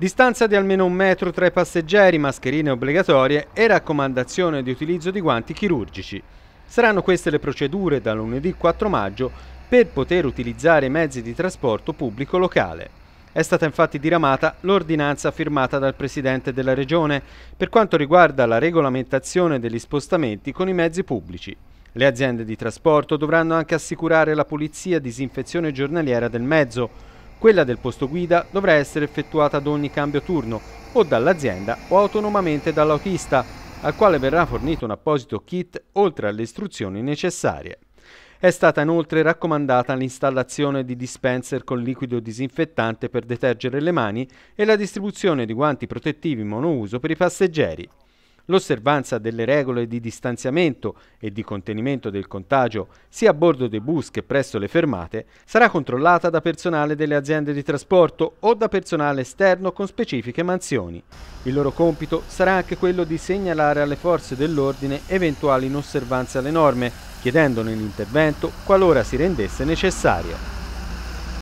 Distanza di almeno un metro tra i passeggeri, mascherine obbligatorie e raccomandazione di utilizzo di guanti chirurgici. Saranno queste le procedure da lunedì 4 maggio per poter utilizzare i mezzi di trasporto pubblico locale. È stata infatti diramata l'ordinanza firmata dal Presidente della Regione per quanto riguarda la regolamentazione degli spostamenti con i mezzi pubblici. Le aziende di trasporto dovranno anche assicurare la pulizia e disinfezione giornaliera del mezzo, quella del posto guida dovrà essere effettuata ad ogni cambio turno o dall'azienda o autonomamente dall'autista, al quale verrà fornito un apposito kit oltre alle istruzioni necessarie. È stata inoltre raccomandata l'installazione di dispenser con liquido disinfettante per detergere le mani e la distribuzione di guanti protettivi monouso per i passeggeri. L'osservanza delle regole di distanziamento e di contenimento del contagio sia a bordo dei bus che presso le fermate sarà controllata da personale delle aziende di trasporto o da personale esterno con specifiche mansioni. Il loro compito sarà anche quello di segnalare alle forze dell'ordine eventuali inosservanze alle norme, chiedendone l'intervento qualora si rendesse necessario.